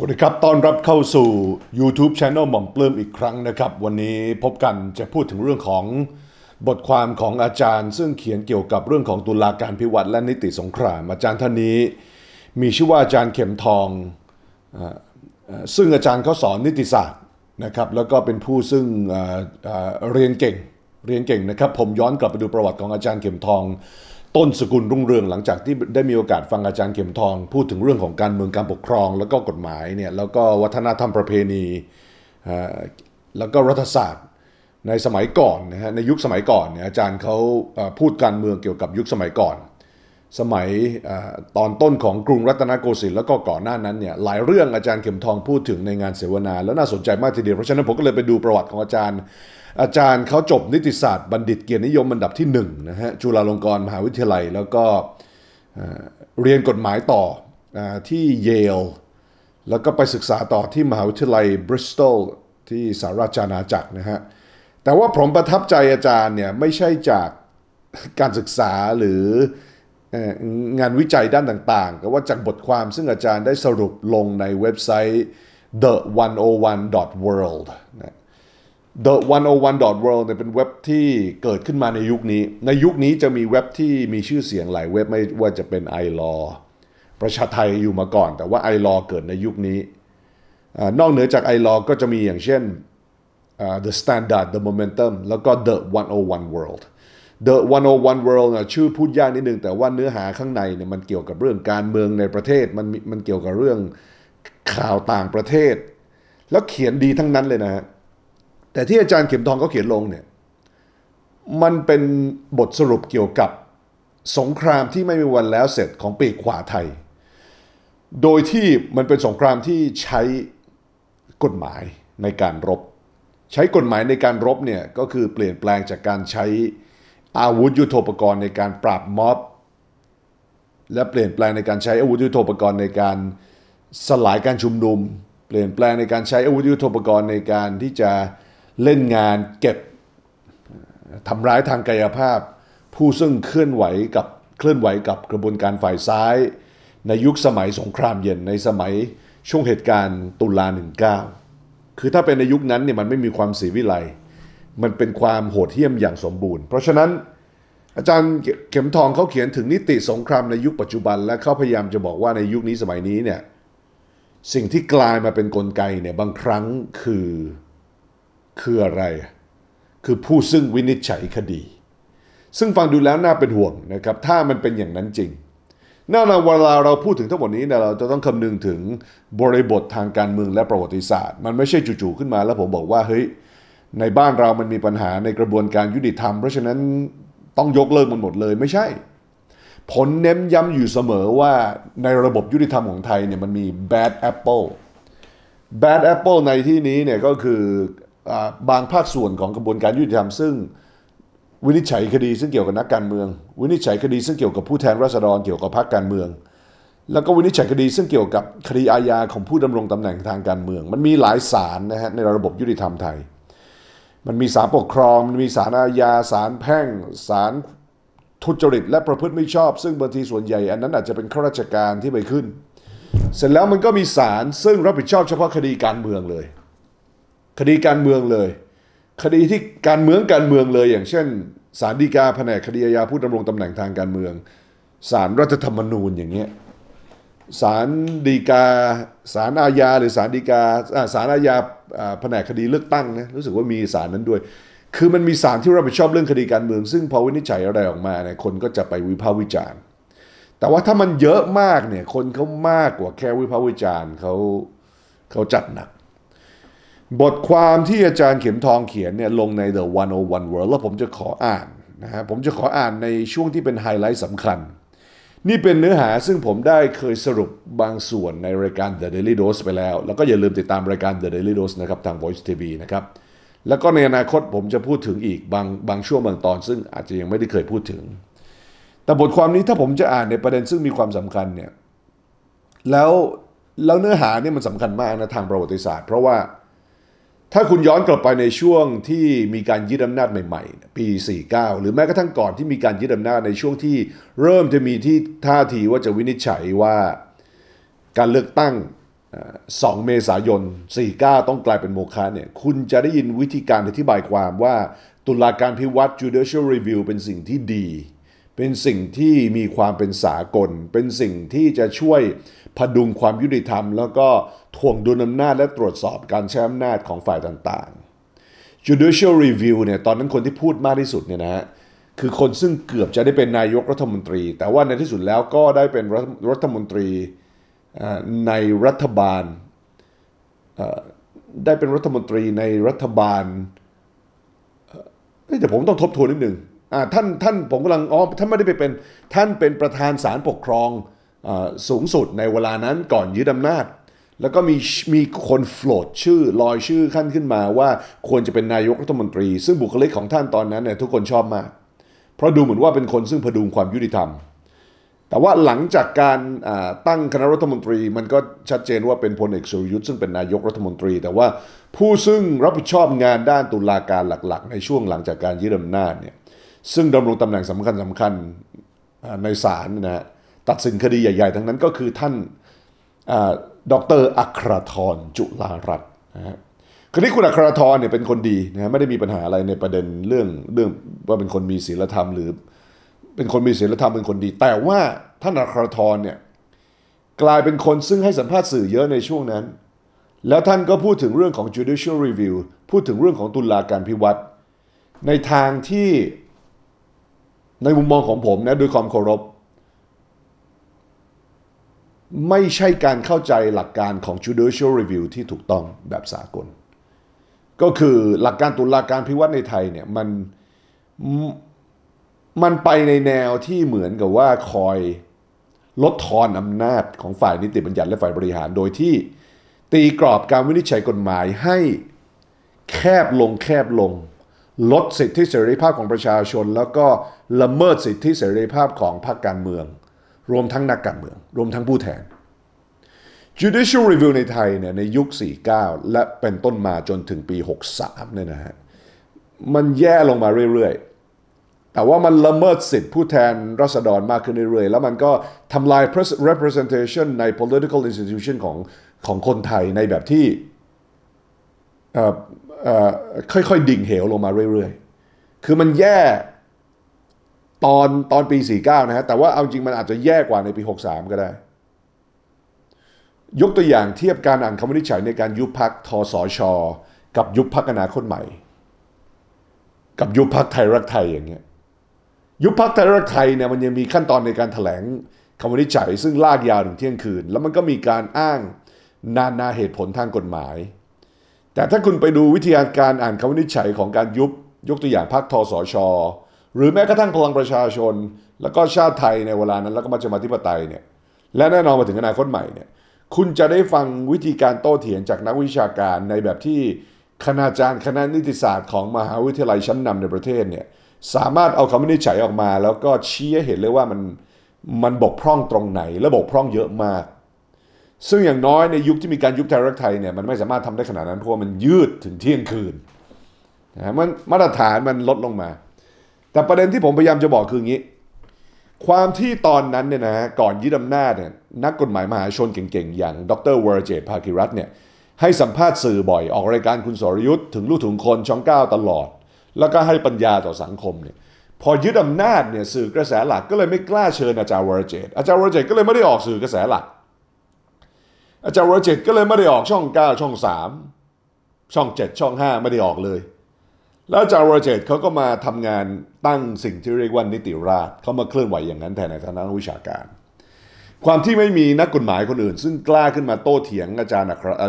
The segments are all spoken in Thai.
สวัสดีครับตอนรับเข้าสู่ YouTube Channel หม่อมปลื้มอีกครั้งนะครับ วันนี้พบกันจะพูดถึงเรื่องของบทความของอาจารย์ ซึ่งเขียนเกี่ยวกับเรื่องของตุลาการพิวัตรและนิติสงคราม อาจารย์ท่านนี้มีชื่อว่าอาจารย์เข็มทองซึ่งอาจารย์เขาสอนนิติศาสตร์นะครับแล้วก็เป็นผู้ซึ่งเรียนเก่งเรียนเก่งนะครับ ผมย้อนกลับไปดูประวัติของอาจารย์เข็มทองต้นสกุลรุ่งเรืองหลังจากที่ได้มีโอกาสฟังอาจารย์เข็มทอง พูดถึงเรื่องของการเมืองการปกครองแล้วก็กฎหมายเนี่ยแล้วก็วัฒนธรรมประเพณีแล้วก็รัฐศาสตร์ในสมัยก่อนนะฮะในยุคสมัยก่อนเนี่ยอาจารย์เขาพูดการเมืองเกี่ยวกับ ยุคสมัยก่อนสมัยอตอนต้นของกรุงรัตนโกสินทร์แล้วก็ก่อนหน้านั้นเนี่ยหลายเรื่องอาจารย์เข็มทองพูดถึงในงานเสวนา แล้วน่าสนใจมากทีเดียว เพราะฉะนั้นผมก็เลยไปดูประวัติของอาจารย์ อาจารย์เขาจบนิติศาสตร์บัณฑิตเกียรตินิยมอันดับที่1นะฮะจุฬาลงกรณ์มหาวิทยาลัยแล้วก็เรียนกฎหมายต่ออที่เยล แล้วก็ไปศึกษาต่อที่มหาวิทยาลัยบริสตอลที่สหราชอาณาจักรนะฮะแต่ว่าผมประทับใจอาจารย์เนี่ยไม่ใช่จากการศึกษาหรืองานวิจัยด้านต่าง ๆ ก็ว่าจากบทความซึ่งอาจารย์ได้สรุปลงในเว็บไซต์ the 101 world the 101 world เเป็นเว็บที่เกิดขึ้นมาในยุคนี้ ในยุคนี้จะมีเว็บที่มีชื่อเสียงหลายเว็บ ไม่ว่าจะเป็น i l a w ประชาไทยอยู่มาก่อน แต่ว่า i l a w เกิดในยุคนี้ นอกเหนือจาก i l a w ก็จะมีอย่างเช่น the standard the momentum แล้วก็ the 101 world The 101 World นะชื่อพูดยากนิดนึงแต่ว่าเนื้อหาข้างในเนี่ยมันเกี่ยวกับเรื่องการเมืองในประเทศมันมันเกี่ยวกับเรื่องข่าวต่างประเทศ แล้วเขียนดีทั้งนั้นเลยนะฮะแต่ที่อาจารย์เข็มทองเขาเขียนลงเนี่ยมันเป็นบทสรุปเกี่ยวกับสงครามที่ไม่มีวันแล้วเสร็จของปีกขวาไทย โดยที่มันเป็นสงครามที่ใช้กฎหมายในการรบ ใช้กฎหมายในการรบเนี่ยก็คือเปลี่ยนแปลงจากการใช้อาวุธยุโทโธปกรณ์ในการปราบม็อบ และเปลี่ยนแปลงในการใช้อาวุธยุโทโธปกรณ์ในการสลายการชุมนุม เปลี่ยนแปลงในการใช้ อาวุธยุโทโธปกรณ์ในการที่จะเล่นงานเก็บทำร้ายทางกายภาพ ผู้ซึ่งเคลื่อนไหวกับเคลื่อนไหวกับกระบวนการฝ่ายซ้ายในยุคสมัยสงครามเย็นในสมัยช่วงเหตุการณ์ตุลา19 คือถ้าเป็นในยุคนั้นเนี่ยมันไม่มีความสีวิไลมันเป็นความโหดเหี้ยมอย่างสมบูรณ์ เพราะฉะนั้นอาจารย์เข็มทองเขาเขียนถึงนิติสงครามในยุคปัจจุบัน และเขาพยายามจะบอกว่าในยุคนี้สมัยนี้เนี่ยสิ่งที่กลายมาเป็นนกลไกเนี่ยบางครั้งคือคืออะไร คือผู้ซึ่งวินิจฉัยคดี ซึ่งฟังดูแล้วน่าเป็นห่วงนะครับถ้ามันเป็นอย่างนั้นจริงน่าในเวลาเราพูดถึงทั้งหมดนี้เนี่ยเราจะต้องคำนึงถึงบริบททางการเมืองและประวัติศาสตร์ มันไม่ใช่จู่ๆขึ้นมาแล้วผมบอกว่าเฮ้ยในบ้านเรามันมีปัญหาในกระบวนการยุติธรรม เพราะฉะนั้นต้องยกเลิกมันหมดเลยไม่ใช่ ผลเน้นย้ำอยู่เสมอว่าในระบบยุติธรรมของไทยเนี่ยมันมี bad apple bad apple ในที่นี้เนี่ยก็คือบางภาคส่วนของกระบวนการยุติธรรม ซึ่งวินิจฉัยคดีซึ่งเกี่ยวกับนักการเมือง วินิจฉัยคดีซึ่งเกี่ยวกับผู้แทนราษฎรเกี่ยวกับพรรคการเมือง แล้วก็วินิจฉัยคดีซึ่งเกี่ยวกับคดีอาญาของผู้ดำรงตำแหน่งทางการเมือง มันมีหลายศาลนะฮะในระบบยุติธรรมไทยมันมีสารปกครอง มันมีสารอาญาสารแพ่งสารทุจริตและประพฤติไม่ชอบ ซึ่งบางทีส่วนใหญ่อันนั้นอาจจะเป็นข้าราชการที่ไปขึ้น เสร็จแล้วมันก็มีสารซึ่งรับผิดชอบเฉพาะคดีการเมืองเลยคดีการเมืองเลยคดีที่การเมืองการเมืองเลย อย่างเช่นสารดีกาแผนกคดีอาญาผู้ดำรงตำแหน่งทางการเมืองสารรัฐธรรมนูญอย่างเงี้ยศาลดีกาศาลอาญา หรือศาลดีกาศาลอาญาแผนกคดีเลือกตั้งนะรู้สึกว่ามีศาลนั้นด้วย คือมันมีศาลที่รับผิดชอบเรื่องคดีการเมือง ซึ่งพอวินิจฉัยอะไรออกมาเนี่ยคนก็จะไปวิพากษ์วิจารณ์ แต่ว่าถ้ามันเยอะมากเนี่ยคนเขามากกว่าแค่วิพากษ์วิจารณ์เขาเขาจัดหนัก บทความที่อาจารย์เข็มทองเขียนเนี่ยลงใน The 101 World แล้วผมจะขออ่านนะฮะผมจะขออ่านในช่วงที่เป็นไฮไลท์สำคัญนี่เป็นเนื้อหาซึ่งผมได้เคยสรุปบางส่วนในรายการ The Daily Dose ไปแล้ว แล้วก็อย่าลืมติดตามรายการ The Daily Dose นะครับทาง Voice TV นะครับแล้วก็ในอนาคตผมจะพูดถึงอีกบางบางช่วงบางตอน ซึ่งอาจจะยังไม่ได้เคยพูดถึง แต่บทความนี้ถ้าผมจะอ่านในประเด็นซึ่งมีความสำคัญเนี่ยแล้วแล้วเนื้อหาเนี่ยมันสำคัญมากนะทางประวัติศาสตร์เพราะว่าถ้าคุณย้อนกลับไปในช่วงที่มีการยึดอำนาจใหม่ๆ ปี 49 หรือแม้กระทั่งก่อนที่มีการยึดอำนาจในช่วงที่เริ่มจะมีที่ท่าทีว่าจะวินิจฉัยว่าการเลือกตั้ง 2 เมษายน 49 ต้องกลายเป็นโมฆะเนี่ยคุณจะได้ยินวิธีการอธิบายความว่าตุลาการพิวัตร judicial review เป็นสิ่งที่ดี เป็นสิ่งที่มีความเป็นสากล เป็นสิ่งที่จะช่วยพดุงความยุติธรรม แล้วก็ทวงดุลอำนาจและตรวจสอบการใช้อำนาจของฝ่ายต่างๆ judicial review เนี่ยตอนนั้นคนที่พูดมากที่สุดเนี่ยนะฮะคือคนซึ่งเกือบจะได้เป็นนายกรัฐมนตรี แต่ว่าในที่สุดแล้วก็ได้เป็นรัฐมนตรีในรัฐบาลได้เป็นรัฐมนตรีในรัฐบาลเีแต่ผมต้องทบทวนนิดหนึ่งท่านท่านผมกำลังอ๋อท่านไม่ได้ไปเป็นท่านเป็นประธานศาลปกครองสูงสุดในเวลานั้นก่อนยึดอำนาจ แล้วก็มีมีคนโฟลดชื่อลอยชื่อขั้นขึ้นมาว่าควรจะเป็นนายกรัฐมนตรีซึ่งบุคลิกของท่านตอนนั้นเนี่ยทุกคนชอบมาก เพราะดูเหมือนว่าเป็นคนซึ่งพดุงความยุติธรรมแต่ว่าหลังจากการตั้งคณะรัฐมนตรีมันก็ชัดเจนว่าเป็นพลเอกสุรยุทธ์ซึ่งเป็นนายกรัฐมนตรี แต่ว่าผู้ซึ่งรับผิดชอบงานด้านตุลาการหลักๆ ในช่วงหลังจากการยึดอำนาจเนี่ยซึ่งดำรงตำแหน่งสำคัญสาคัญในศาลนะฮะตัดสินคดีใหญ่ ๆ ทั้งนั้นก็คือท่านดออกเตร์อัครทรจุลารัตน์นะฮะคนี้คุณอัครทรเนี่ยเป็นคนดีนะไม่ได้มีปัญหาอะไรในประเด็นเรื่องเรื่องว่าเป็นคนมีศีลธรรมหรือ เป็นคนมีศีลธรรมเป็นคนดี แต่ว่าท่านอัครทรเนี่ยกลายเป็นคนซึ่งให้สัมภาษณ์สื่อเยอะในช่วงนั้น แล้วท่านก็พูดถึงเรื่องของ judicial review พูดถึงเรื่องของตุลาการพิวัตรในทางที่ในมุมมองของผมนะด้วยความเคารพไม่ใช่การเข้าใจหลักการของ judicial review ที่ถูกต้องแบบสากล ก็คือหลักการตุลาการพิวัตรในไทยเนี่ยมันมันไปในแนวที่เหมือนกับว่าคอยลดทอนอำนาจของฝ่ายนิติบัญญัติและฝ่ายบริหารโดยที่ ตีกรอบการวินิจฉัยกฎหมายให้แคบลงแคบลง ลดสิทธิเสรีภาพของประชาชน แล้วก็ละเมิดสิทธิเสรีภาพของพรรคการเมืองรวมทั้งนักการเมือง รวมทั้งผู้แทน judicial review ในไทยเนี่ยในยุค 49 และเป็นต้นมาจนถึงปี 63 เนี่ยนะฮะ มันแย่ลงมาเรื่อยๆ แต่ว่ามันละเมิดสิทธิผู้แทนรัษฎรมากขึ้นเรื่อยๆ แล้วมันก็ทำลาย representation ใน political institution ของของคนไทยในแบบที่ค่อยๆ ดิ่งเหวลงมาเรื่อยๆ คือมันแย่ตอนตอนปี 49นะฮะแต่ว่าเอาจริงมันอาจจะแย่กว่าในปี 63 ก็ได้ยกตัวอย่างเทียบการอ่านคำวินิจฉัยในการยุบพักทสชกับยุบพักอนาคตใหม่ กับยุบพักไทยรักไทยอย่างเงี้ยยุบพักไทยรักไทยเนี่ยมันยังมีขั้นตอนในการถแถลงคำวินิจฉัย ซึ่งลากยาวถึงเที่ยงคืน แล้วมันก็มีการอ้างนานาเหตุผลทางกฎหมาย แต่ถ้าคุณไปดูวิธีการอ่านคำวินิจฉัยของการยุบยกตัวอย่างพักทสชหรือแม้กระทั่งพลังประชาชน แล้วก็ชาติไทยในเวลานั้นแล้วก็มาจะมาธิปไตยเนี่ยและแน่นอนมาถึงอนาคตใหม่เนี่ยคุณจะได้ฟังวิธีการโต้เถียงจากนักวิชาการในแบบที่คณาจารย์คณะนิติศาสตร์ของมหาวิทยาลัยชั้นนำในประเทศเนี่ยสามารถเอาคำวินิจฉัยออกมา แล้วก็ชี้เห็นเลยว่ามันมันบกพร่องตรงไหนและบกพร่องเยอะมาก ซึ่งอย่างน้อยในยุคที่มีการยุบไทยรักไทยเนี่ยมันไม่สามารถทำได้ขนาดนั้นเพราะมันยืดถึงเที่ยงคืนนะมันมาตรฐานมันลดลงมาแต่ประเด็นที่ผมพยายามจะบอกคืออย่างนี้ ความที่ตอนนั้นเนี่ยนะก่อนยึดอำนาจเนี่ยนักกฎหมายมหาชนเก่ง ๆ อย่าง ดรเวอร์เจตภาคิรัตเนี่ยให้สัมภาษณ์สื่อบ่อยออกรายการคุณสรยุทธ์ถึงลูกถึงคนช่องเก้าตลอด แล้วก็ให้ปัญญาต่อสังคมเนี่ยพอยึดอำนาจเนี่ยสื่อกระแสหลักก็เลยไม่กล้าเชิญอาจารย์วรเจตอาจารย์วรเจตก็เลยไม่ได้ออกสื่อกระแสหลัก อาจารย์วรเจตก็เลยไม่ได้ออกช่อง9ช่อง3 ช่อง 7 ช่อง 5 ไม่ได้ออกเลยแล้วจาร์โรเจตเขาก็มาทำงานตั้งสิ่งที่เรียกว่านิติราช เขามาเคลื่อนไหวอย่างนั้นแทนในฐานะวิชาการ ความที่ไม่มีนักกฎหมายคนอื่น ซึ่งกล้าขึ้นมาโต้เถียง อาจารย์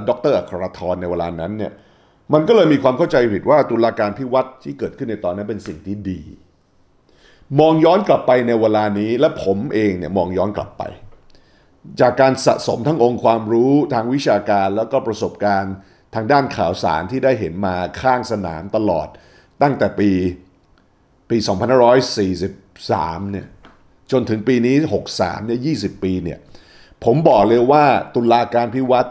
ดรอัครธรในเวลานั้นเนี่ยมันก็เลยมีความเข้าใจผิดว่าตุลาการพิวัตรที่เกิดขึ้นในตอนนั้นเป็นสิ่งที่ดี มองย้อนกลับไปในเวลานี้ และผมเองเนี่ยมองย้อนกลับไป จากการสะสมทั้งองค์ความรู้ทางวิชาการ แล้วก็ประสบการณ์ทางด้านข่าวสารที่ได้เห็นมาข้างสนามตลอดตั้งแต่ปี ปี 2543 เนี่ย จนถึงปีนี้ 63 เนี่ย 20 ปี เนี่ย ผมบอกเลยว่าตุลาการพิวัตร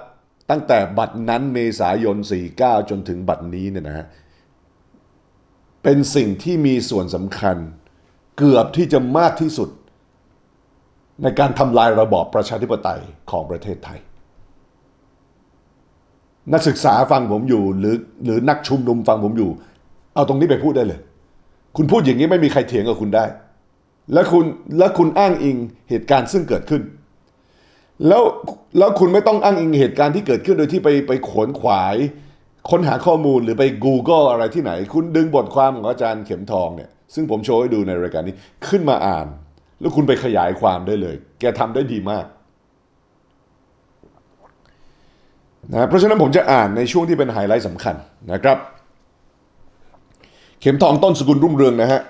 ตั้งแต่บัตรนั้นเมษายน 49 จนถึงบัตรนี้เนี่ยนะฮะ เป็นสิ่งที่มีส่วนสำคัญเกือบที่จะมากที่สุด ในการทำลายระบอบประชาธิปไตยของประเทศไทย นักศึกษาฟังผมอยู่หรือหรือนักชุมนุมฟังผมอยู่เอาตรงนี้ไปพูดได้เลย คุณพูดอย่างนี้ ไม่มีใครเถียงกับคุณได้ และคุณและคุณอ้างอิงเหตุการณ์ซึ่งเกิดขึ้น แล้วแล้วคุณไม่ต้องอ้างอิงเหตุการณ์ที่เกิดขึ้นโดยที่ไปไปขวนขวายค้นหาข้อมูลหรือไป Google อะไรที่ไหน คุณดึงบทความของอาจารย์เข็มทองเนี่ยซึ่งผมโชว์ให้ดูในรายการนี้ขึ้นมาอ่าน แล้วคุณไปขยายความได้เลย แกทำได้ดีมากนะเพราะฉะนั้นผมจะอ่านในช่วงที่เป็นไฮไลท์สำคัญนะครับเข็มทองต้นสกุลรุ่งเรืองนะฮะ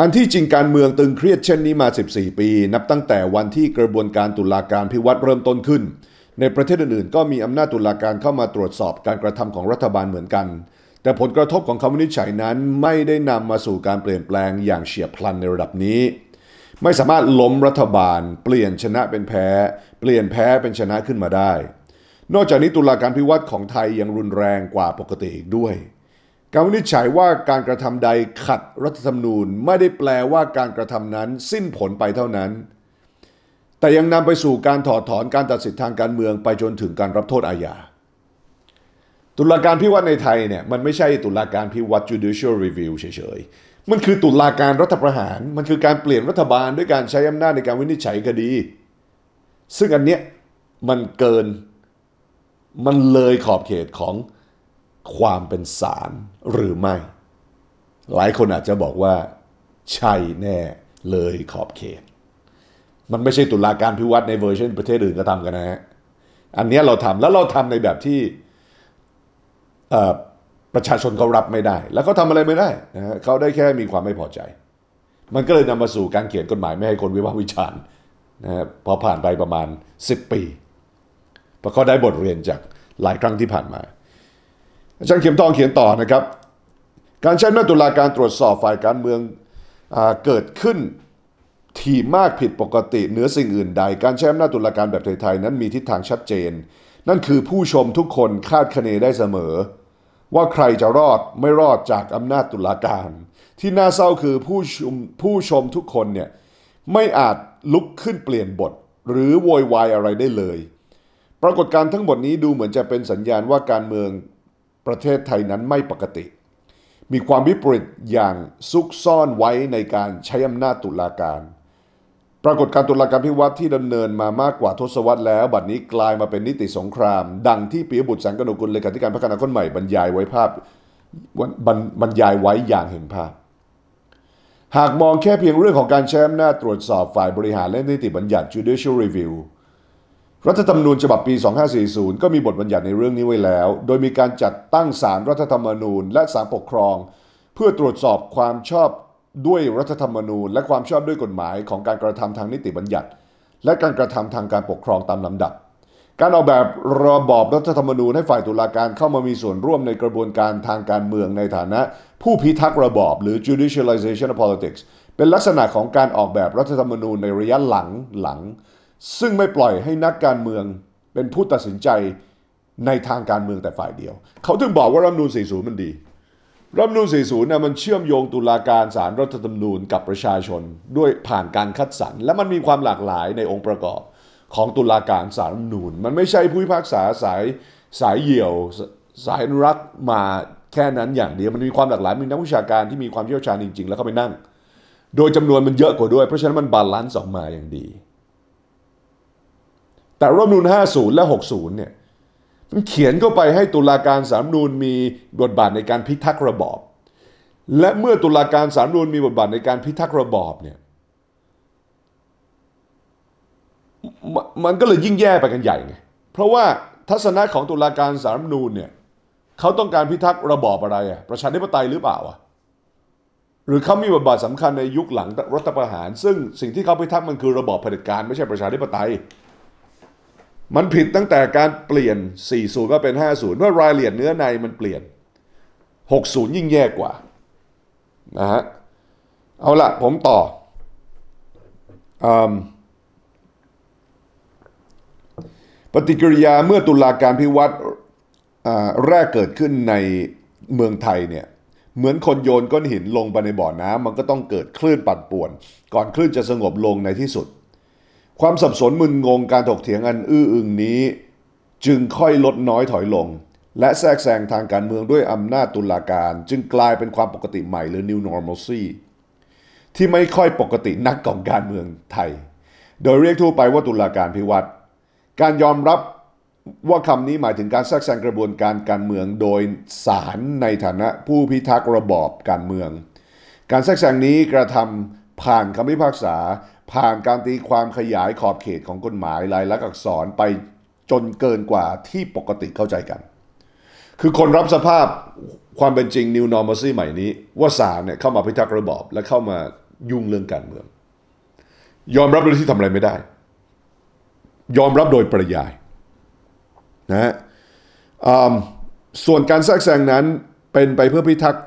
อันที่จริงการเมืองตึงเครียดเช่นนี้มา 14 ปี นับตั้งแต่วันที่กระบวนการตุลาการพิวัตรเริ่มต้นขึ้น ในประเทศอื่นๆก็มีอำนาจตุลาการเข้ามาตรวจสอบการกระทำของรัฐบาลเหมือนกัน แต่ผลกระทบของคำวินิจฉัยนั้นไม่ได้นำมาสู่การเปลี่ยนแปลงอย่างเฉียบพลันในระดับนี้ ไม่สามารถล้มรัฐบาล เปลี่ยนชนะเป็นแพ้ เปลี่ยนแพ้เป็นชนะขึ้นมาได้ นอกจากนี้ตุลาการพิวัตรของไทยยังรุนแรงกว่าปกติอีกด้วยการวินิจฉัยว่าการกระทำใดขัดรัฐธรรมนูญไม่ได้แปลว่าการกระทำนั้นสิ้นผลไปเท่านั้น แต่ยังนำไปสู่การถอดถอนการตัดสิทธิทางการเมืองไปจนถึงการรับโทษอาญาตุลาการพิวัตรในไทยเนี่ยมันไม่ใช่ตุลาการพิวัตร judicial review เฉยๆมันคือตุลาการรัฐประหาร มันคือการเปลี่ยนรัฐบาลด้วยการใช้อำนาจในการวินิจฉัยคดี ซึ่งอันเนี้ยมันเกินมันเลยขอบเขตของความเป็นสารหรือไม่ หลายคนอาจจะบอกว่าใช่แน่เลยขอบเขต มันไม่ใช่ตุลาการพิวัตรในเวอร์ชันประเทศอื่นก็ทำกันนะฮะอันนี้เราทำแล้วเราทำในแบบที่ประชาชนเขารับไม่ได้ แล้วเขาทำอะไรไม่ได้นะเขาได้แค่มีความไม่พอใจ มันก็เลยนำมาสู่การเขียนกฎหมาย ไม่ให้คนวิพากษ์วิจารณ์นะพอผ่านไปประมาณ 10 ปีพอเขาได้บทเรียนจากหลายครั้งที่ผ่านมาอาจารย์เข็มทองเขียนต่อนะครับ การใช้หน้าตุลาการตรวจสอบฝ่ายการเมืองเกิดขึ้นถี่มากผิดปกติเหนือสิ่งอื่นใด การใช้อำนาจตุลาการแบบไทยๆนั้นมีทิศทางชัดเจน นั่นคือผู้ชมทุกคนคาดคะเนได้เสมอ ว่าใครจะรอดไม่รอดจากอำนาจตุลาการ ที่น่าเศร้าคือผู้ชมผู้ชมทุกคนเนี่ยไม่อาจลุกขึ้นเปลี่ยนบทหรือโวยวายอะไรได้เลย ปรากฏการทั้งหมดนี้ดูเหมือนจะเป็นสัญญาณว่าการเมืองประเทศไทยนั้นไม่ปกติ มีความวิปริตอย่างซุกซ่อนไว้ในการใช้อำนาจตุลาการ ปรากฏการตุลาการพิวัตรที่ดำเนินมามากกว่าทศวรรษแล้ว บัดนี้กลายมาเป็นนิติสงครามดังที่ปิยบุตรแสงกนกุลเลขาธิการพรรคอนาคตใหม่ บรรยายไว้ภาพบรรยายไว้อย่างเห็นภาพ หากมองแค่เพียงเรื่องของการใช้อำนาจตรวจสอบฝ่ายบริหารและนิติบัญญัติ judicial review รัฐธรรมนูญฉบับปี 2540 ก็มีบทบัญญัติในเรื่องนี้ไว้แล้ว โดยมีการจัดตั้งศาลรรัฐธรรมนูญและศาลปกครอง เพื่อตรวจสอบความชอบด้วยรัฐธรรมนูญและความชอบด้วยกฎหมายของการกระทำทางนิติบัญญัติ และการกระทำทางการปกครองตามลำดับ การออกแบบระบอบรัฐธรรมนูญให้ฝ่ายตุลาการเข้ามามีส่วนร่วมในกระบวนการทางการเมืองในฐานะ ผู้พิทักษ์ระบอบหรือ judicialization of politics เป็นลักษณะของการออกแบบรัฐธรรมนูญในระยะหลังหลังซึ่งไม่ปล่อยให้นักการเมืองเป็นผู้ตัดสินใจในทางการเมืองแต่ฝ่ายเดียว เขาถึงบอกว่ารัฐนูน40 มันดี รัฐนูน40นะมันเชื่อมโยงตุลาการสารรัฐธรรมนูญกับประชาชนด้วยผ่านการคัดสรร และมันมีความหลากหลายในองค์ประกอบของตุลาการสารรัฐธรรมนูญมันไม่ใช่ผู้พิพากษาสายสายเหี่ยวสายรักมาแค่นั้นอย่างเดียว มันมีความหลากหลาย มีนักวิชาการที่มีความเชี่ยวชาญจริง ๆ แล้วเขาไปนั่ง โดยจำนวนมันเยอะกว่าด้วย เพราะฉะนั้นมันบาลานซ์ออกมาอย่างดีแต่รัฐมนูล50 และ 60เนี่ยมันเขียนเข้าไปให้ตุลาการสามนูนมีบทบาทในการพิทักษ์ระบอบ และเมื่อตุลาการสามนูนมีบทบาทในการพิทักษ์ระบอบเนี่ยมันก็เลยยิ่งแย่ไปกันใหญ่ไงเพราะว่าทัศนะของตุลาการสารนูนเนี่ยเขาต้องการพิทักษ์ระบอบอะไรอะประชาธิปไตยหรือเปล่าอะหรือเขามีบทบาทสำคัญในยุคหลังรัฐประหาร ซึ่งสิ่งที่เขาพิทักษ์มันคือระบอบเผด็จการไม่ใช่ประชาธิปไตยมันผิดตั้งแต่การเปลี่ยน 40 ก็เป็น 50ื่ารายละเอียดเนื้อในมันเปลี่ยน 60 ยิ่งแย่กว่านะฮะ เอาละผมต่ออปฏิกิริยาเมื่อตุลาการพิวัตรแรกเกิดขึ้นในเมืองไทยเนี่ย เหมือนคนโยนก้อนหินลงไปในบ่อน้ำมันก็ต้องเกิดคลื่นปั่นป่วน ก่อนคลื่นจะสงบลงในที่สุดความสับสนมึนงงการถกเถียงอันอื้ออึงนี้จึงค่อยลดน้อยถอยลง และแทรกแซงทางการเมืองด้วยอำนาจตุลาการจึงกลายเป็นความปกติใหม่หรือ new normalcy ที่ไม่ค่อยปกตินักของการเมืองไทย โดยเรียกทั่วไปว่าตุลาการพิวัตรการยอมรับว่าคำนี้หมายถึงการแทรกแซงกระบวนการการเมืองโดยศาลในฐานะผู้พิทักษ์ระบอบการเมือง การแทรกแซงนี้กระทำผ่านคำพิพากษาผ่านการตีความขยายขอบเขตของกฎหมายลายลักษณ์อักษรไปจนเกินกว่าที่ปกติเข้าใจกัน คือคนรับสภาพความเป็นจริง New Normalcy ใหม่นี้ ว่าศาลเนี่ยเข้ามาพิทักษ์ระบอบ และเข้ามายุ่งเรื่องการเมือง ยอมรับโดยที่ทำอะไรไม่ได้ ยอมรับโดยประยายนะฮะส่วนการแทรกแซงนั้นเป็นไปเพื่อพิทักษ์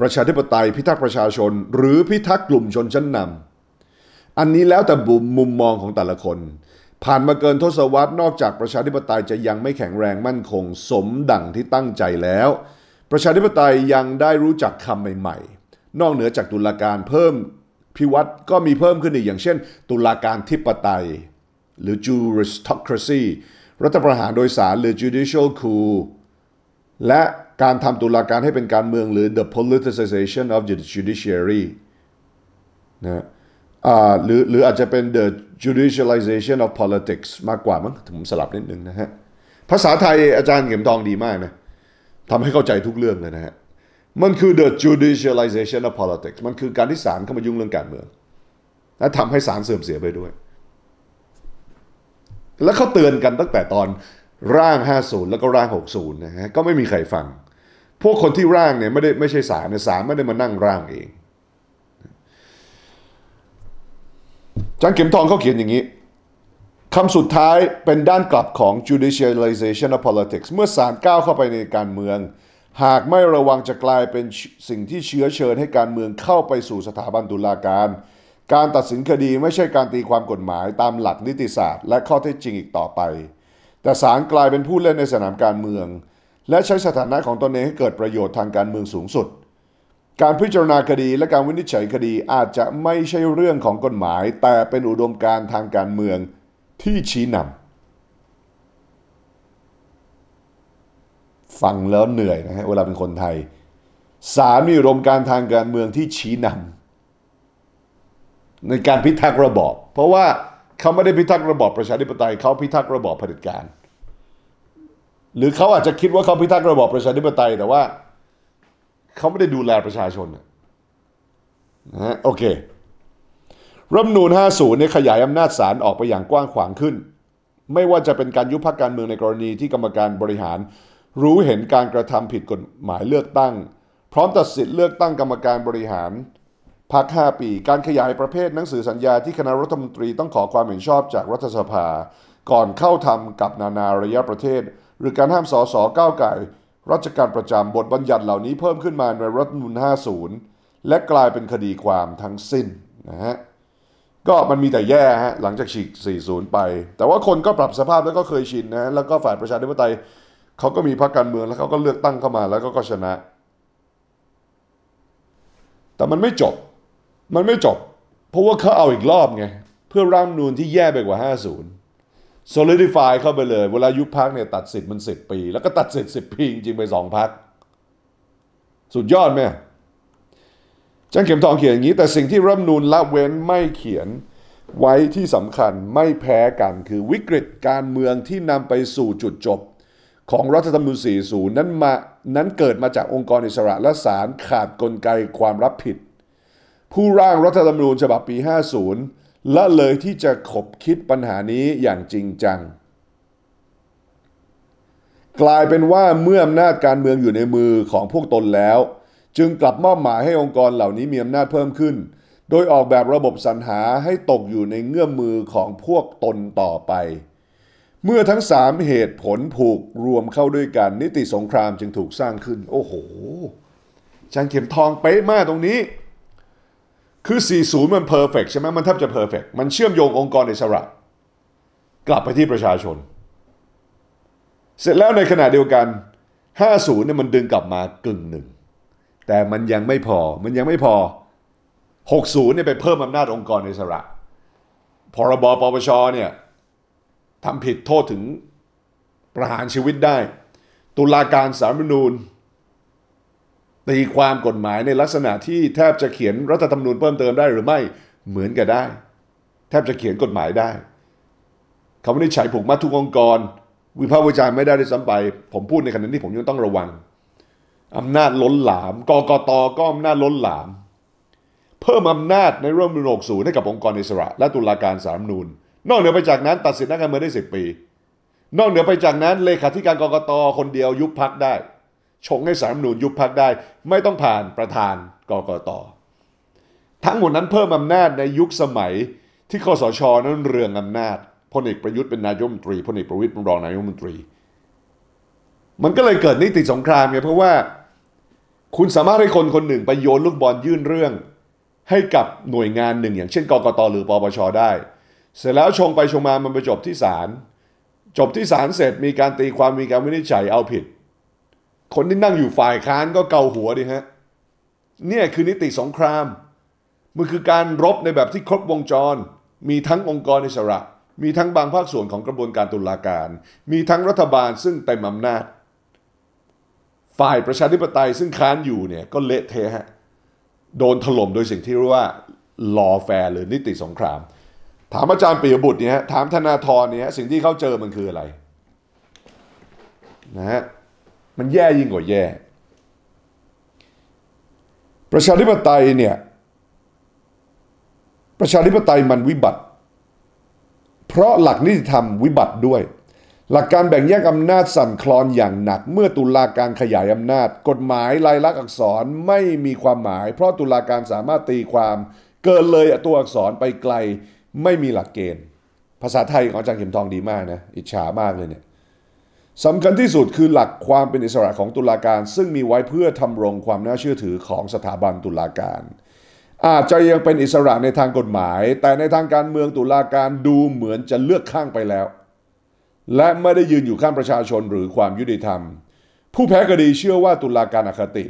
ประชาธิปไตย พิทักษ์ประชาชน หรือพิทักษ์กลุ่มชนชั้นนำอันนี้แล้วแต่มุมมองของแต่ละคน ผ่านมาเกินทศวรรษนอกจากประชาธิปไตยจะยังไม่แข็งแรงมั่นคงสมดังที่ตั้งใจแล้ว ประชาธิปไตยยังได้รู้จักคำใหม่ ๆ นอกเหนือจากตุลาการเพิ่มพิวัตรก็มีเพิ่มขึ้นอีกอย่างเช่น ตุลาการทิปไตย หรือ juristocracy รัฐประหารโดยสารหรือ judicial coup และการทำตุลาการให้เป็นการเมืองหรือ the politicization of the judiciary นะหรือหรืออาจจะเป็น the judicialization of politics มากกว่า มั้งผมสลับนิดนึงนะฮะ ภาษาไทยอาจารย์เข็มทองดีมากนะทำให้เข้าใจทุกเรื่องเลยนะฮะ มันคือ the judicialization of politics มันคือการที่ศาลเข้ามายุ่งเรื่องการเมืองและทำให้ศาลเสื่อมเสียไปด้วย แล้วเขาเตือนกันตั้งแต่ตอนร่าง 50 แล้วก็ร่าง 60 นะฮะ ก็ไม่มีใครฟัง พวกคนที่ร่างเนี่ยไม่ได้ไม่ใช่ศาลเนี่ยศาลไม่ได้มานั่งร่างเองจังเข็มทองเขาเขียนอย่างนี้ คำสุดท้ายเป็นด้านกลับของ judicialization of politics เมื่อศาลก้าวเข้าไปในการเมือง หากไม่ระวังจะกลายเป็นสิ่งที่เชื้อเชิญให้การเมืองเข้าไปสู่สถาบันตุลาการ การตัดสินคดีไม่ใช่การตีความกฎหมายตามหลักนิติศาสตร์และข้อเท็จจริงอีกต่อไป แต่ศาลกลายเป็นผู้เล่นในสนามการเมือง และใช้สถานะของตนเองให้เกิดประโยชน์ทางการเมืองสูงสุดการพิจารณาคดีและการวินิจฉัยคดีอาจจะไม่ใช่เรื่องของกฎหมาย แต่เป็นอุดมการทางการเมืองที่ชี้นำฟังแล้วเหนื่อยนะฮะเวลาเป็นคนไทยศาลมีอุดมการทางการเมืองที่ชี้นำในการพิทักษ์ระบอบ เพราะว่าเขาไม่ได้พิทักษ์ระบอบประชาธิปไตย เขาพิทักษ์ระบอบเผด็จการหรือเขาอาจจะคิดว่าเขาพิทักษ์ระบอบประชาธิปไตยแต่ว่าเขาไม่ได้ดูแลประชาชนนะโอเครัฐนูน 50เนี่ยขยายอำนาจศาลออกไปอย่างกว้างขวางขึ้น ไม่ว่าจะเป็นการยุบพักการเมืองในกรณีที่กรรมการบริหาร รู้เห็นการกระทำผิดกฎหมายเลือกตั้ง พร้อมตัดสิทธิ์เลือกตั้งกรรมการบริหาร พัก 5 ปีการขยายประเภทหนังสือสัญญาที่คณะรัฐมนตรี ต้องขอความเห็นชอบจากรัฐสภา ก่อนเข้าทำกับนานาระยะประเทศ หรือการห้ามสสก้าวไก่รัชการประจำบทบัญญัติเหล่านี้เพิ่มขึ้นมา ในรัฐมนูน50 และกลายเป็นคดีความทั้งสิ้นนะฮะก็มันมีแต่แย่ฮะหลังจากฉีก40ไป แต่ว่าคนก็ปรับสภาพแล้วก็เคยชินนะแล้วก็ฝ่ายประชาธิปไตยเขาก็มีพรรคการเมือง แล้วเขาก็เลือกตั้งเข้ามาแล้วก็ก็ชนะ แต่มันไม่จบ มันไม่จบ เพราะว่าเขาเอาอีกรอบไงเพื่อร่างนูนที่แย่ไปกว่า 50 solidify เข้าไปเลย เวลายุบพักเนี่ยตัดสิทธิ์มันสิบปี แล้วก็ตัดสิทธิ์สิบปี จริงไปสองพัก สุดยอดไหมจังเข็มทองเขียนอย่างนี้ แต่สิ่งที่รัฐนูลละเว้นไม่เขียน ไว้ที่สำคัญไม่แพ้กันคือวิกฤตการเมืองที่นำไปสู่จุดจบ ของรัฐธรรมนูญ40นั้นมานั้นเกิดมาจากองค์กรอิสระและศาลขาดกลไกความรับผิด ผู้ร่างรัฐธรรมนูญฉบับปี 50ละเลยที่จะขบคิดปัญหานี้อย่างจริงจัง กลายเป็นว่าเมื่ออำนาจการเมืองอยู่ในมือของพวกตนแล้ว จึงกลับมอบหมายให้องค์กรเหล่านี้มีอำนาจเพิ่มขึ้น โดยออกแบบระบบสรรหาให้ตกอยู่ในเงื้อมมือของพวกตนต่อไป เมื่อทั้งสามเหตุผลผูกรวมเข้าด้วยกันนิติสงครามจึงถูกสร้างขึ้น โอ้โหจันเข็มทองเป๊ะมากตรงนี้คือ40มันเพอร์เฟกใช่ไหมมันแทบจะเพอร์เฟกมันเชื่อมโยงองค์กรในสระ กลับไปที่ประชาชน เสร็จแล้วในขณะเดียวกัน 50 เนี่ยมันดึงกลับมากึ่งหนึ่ง แต่มันยังไม่พอ มันยังไม่พอ 60 เนี่ยไปเพิ่มอำนาจองค์กรในสระ พรบปปช เนี่ยทำผิดโทษถึงประหารชีวิตได้ ตุลาการสารมนูญตีความกฎหมายในลักษณะที่แทบจะเขียนรัฐธรรมนูญเพิ่มเติมได้หรือไม่เหมือนกันได้ แทบจะเขียนกฎหมายได้คำวินิจฉัยผูกมัดทุกองค์กร วิพากษ์วิจารณ์ไม่ได้ด้วยซ้ำไปผมพูดในขณะนี้ผมยังต้องระวังอำนาจล้นหลามกกตก็อำนาจล้นหลามเพิ่มอำนาจ ในร่วมนืสูงให้กับองค์กรอิสระ และตุลาการสารนูน นอกเหนือไปจากนั้น ตัดสินนักการเมืองได้สิบปี นอกเหนือไปจากนั้นเลขาธิการกรกตคนเดียวยุบพักได้ชงให้สารมนูญยุบพักได้ ไม่ต้องผ่านประธานกกตทั้งหมดนั้นเพิ่มอำนาจในยุคสมัยที่คอสชอนั้นเรืองอำนาจพลเอกประยุทธ์เป็นนายกรัฐมนตรีพลเอกประวิทย์เป็นรองนายกรัฐมนตรี มันก็เลยเกิดนิติสงครามไงเพราะว่า คุณสามารถให้คนคนหนึ่งไปโยนลูกบอลยื่นเรื่อง ให้กับหน่วยงานหนึ่ง อย่างเช่น กกตหรือปปชได้ เสร็จแล้วชงไปชงมามันไปจบที่ศาลจบที่ศาลเสร็จมีการตีความมีการวินิจฉัยเอาผิดคนที่นั่งอยู่ฝ่ายค้านก็เกาหัวดิฮะ เนี่ยคือนิติสงคราม มันคือการรบในแบบที่ครบวงจร มีทั้งองค์กรอิสระ มีทั้งบางภาคส่วนของกระบวนการตุลาการ มีทั้งรัฐบาล ซึ่งเต็มอำนาจ ฝ่ายประชาธิปไตยซึ่งค้านอยู่เนี่ยก็เละเทะฮะ โดนถล่มโดยสิ่งที่เรียกว่าลอแฟร์หรือนิติสงคราม ถามอาจารย์ปิยบุตรเนี่ยถามธนาธรเนี่ยสิ่งที่เขาเจอมันคืออะไรนะฮะันแย่ยิ่งกว่าแย่ ประชาธิปไตยเนี่ย ประชาธิปไตยมันวิบัติ เพราะหลักนิติธรรมวิบัติด้วย หลักการแบ่งแยกอำนาจสั่นคลอนอย่างหนัก เมื่อตุลาการขยายอำนาจ กฎหมายลายลักษณ์อักษรไม่มีความหมาย เพราะตุลาการสามารถตีความเกินเลยตัวอักษรไปไกลไม่มีหลักเกณฑ์ ภาษาไทยของอาจารย์เข็มทองดีมากนะอิจฉามากเลยเนี่ยสำคัญที่สุดคือหลักความเป็นอิสระของตุลาการ ซึ่งมีไว้เพื่อทำรงความน่าเชื่อถือของสถาบันตุลาการ อาจจะยังเป็นอิสระในทางกฎหมาย แต่ในทางการเมืองตุลาการดูเหมือนจะเลือกข้างไปแล้ว และไม่ได้ยืนอยู่ข้างประชาชนหรือความยุติธรรม ผู้แพ้คดีเชื่อว่าตุลาการอคติ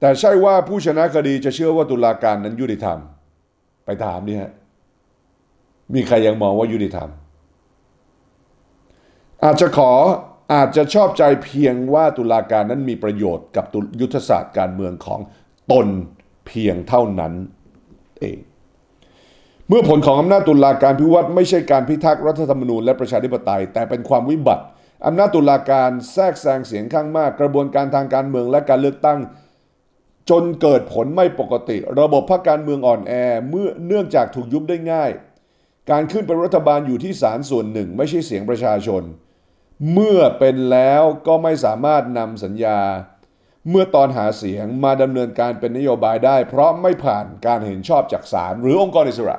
แต่ใช่ว่าผู้ชนะคดีจะเชื่อว่าตุลาการนั้นยุติธรรม ไปถามดิฮะมีใครยังมองว่ายุติธรรม อาจจะขออาจจะชอบใจเพียงว่าตุลาการนั้นมีประโยชน์กับยุทธศาสตร์การเมืองของตนเพียงเท่านั้นเองเมื่อผลของอำนาจตุลาการพิวัตรไม่ใช่การพิทักษ์รัฐธรรมนูญและประชาธิปไตยแต่เป็นความวิบัติอำนาจตุลาการแทรกแซงเสียงข้างมากกระบวนการทางการเมืองและการเลือกตั้งจนเกิดผลไม่ปกติ ระบบพรกการเมืองอ่อนแอเมื่อเนื่องจากถูกยุบได้ง่าย การขึ้นเป็นรัฐบาลอยู่ที่สารส่วนหนึ่งไม่ใช่เสียงประชาชนเมื่อเป็นแล้วก็ไม่สามารถนำสัญญาเมื่อตอนหาเสียงมาดำเนินการเป็นนโยบายได้ เพราะไม่ผ่านการเห็นชอบจากศาลหรือองค์กรอิสระ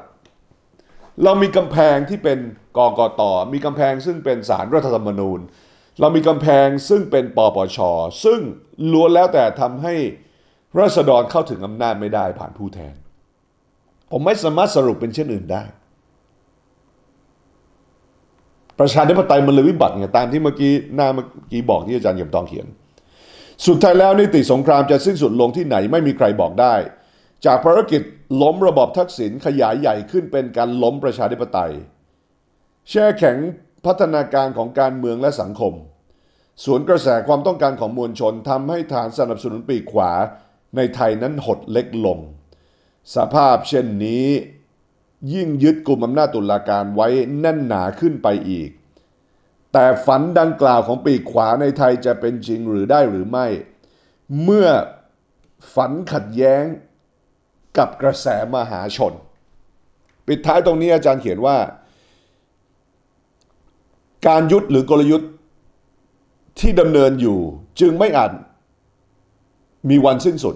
เรามีกำแพงที่เป็นกกตมีกำแพงซึ่งเป็นศาลรัฐธรรมนูญ เรามีกำแพงซึ่งเป็นปปช ซึ่งล้วนแล้วแต่ทำให้ราษฎรเข้าถึงอำนาจไม่ได้ผ่านผู้แทน ผมไม่สามารถสรุปเป็นเช่นอื่นได้ประชาธิปไตยมันเลยวิบัติไงตามที่เมื่อกี้หน้าเมื่อกี้บอกที่อาจารย์เยียมตองเขียน สุดท้ายแล้วนิติสงครามจะสิ้นสุดลงที่ไหนไม่มีใครบอกได้ จากภารกิจล้มระบอบทักษิณขยายใหญ่ขึ้นเป็นการล้มประชาธิปไตย แช่แข็งพัฒนาการของการเมืองและสังคมสวนกระแสความต้องการของมวลชนทำให้ฐานสนับสนุนปีกขวาในไทยนั้นหดเล็กลง สภาพเช่นนี้ยิ่งยึดกลุ่มอำนาจตุลาการไว้ แน่นหนาขึ้นไปอีก แต่ฝันดังกล่าวของปีกขวาในไทยจะเป็นจริงหรือได้หรือไม่ เมื่อฝันขัดแย้งกับกระแสมหาชน ปิดท้ายตรงนี้อาจารย์เขียนว่า การยุทธหรือกลยุทธ์ที่ดำเนินอยู่ จึงไม่อาจมีวันสิ้นสุด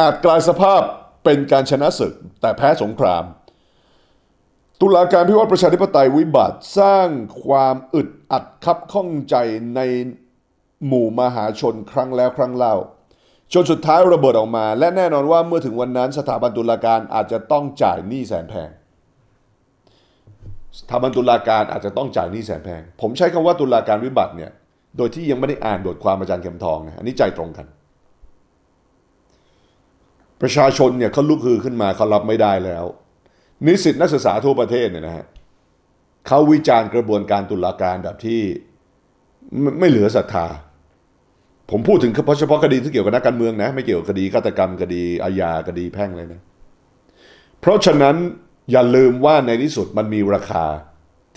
อาจกลายสภาพเป็นการชนะศึก แต่แพ้สงครามตุลาการพิวัตรประชาธิปไตยวิบัติสร้างความอึดอัดคับข้องใจในหมู่มหาชนครั้งแล้วครั้งเล่าจนสุดท้ายระเบิดออกมา และแน่นอนว่าเมื่อถึงวันนั้นสถาบันตุลาการอาจจะต้องจ่ายหนี้แสนแพง สถาบันตุลาการอาจจะต้องจ่ายหนี้แสนแพง ผมใช้คำว่าตุลาการวิบัติเนี่ยโดยที่ยังไม่ได้อ่านบทความอาจารย์เข็มทองนะอันนี้ใจตรงกัน ประชาชนเนี่ยเขาลุกฮือขึ้นมาเขารับไม่ได้แล้วนิสิตนักศึกษาทั่วประเทศเนี่ยนะฮะเขาวิจารณ์กระบวนการตุลาการแบบที่ไม่เหลือศรัทธา ผมพูดถึงเฉพาะคดีที่เกี่ยวกับนักการเมืองนะ ไม่เกี่ยวกับคดีฆาตกรรมคดีอาญาคดีแพ่งเลยนะ เพราะฉะนั้นอย่าลืมว่าในที่สุดมันมีราคา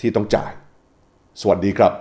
ที่ต้องจ่าย สวัสดีครับ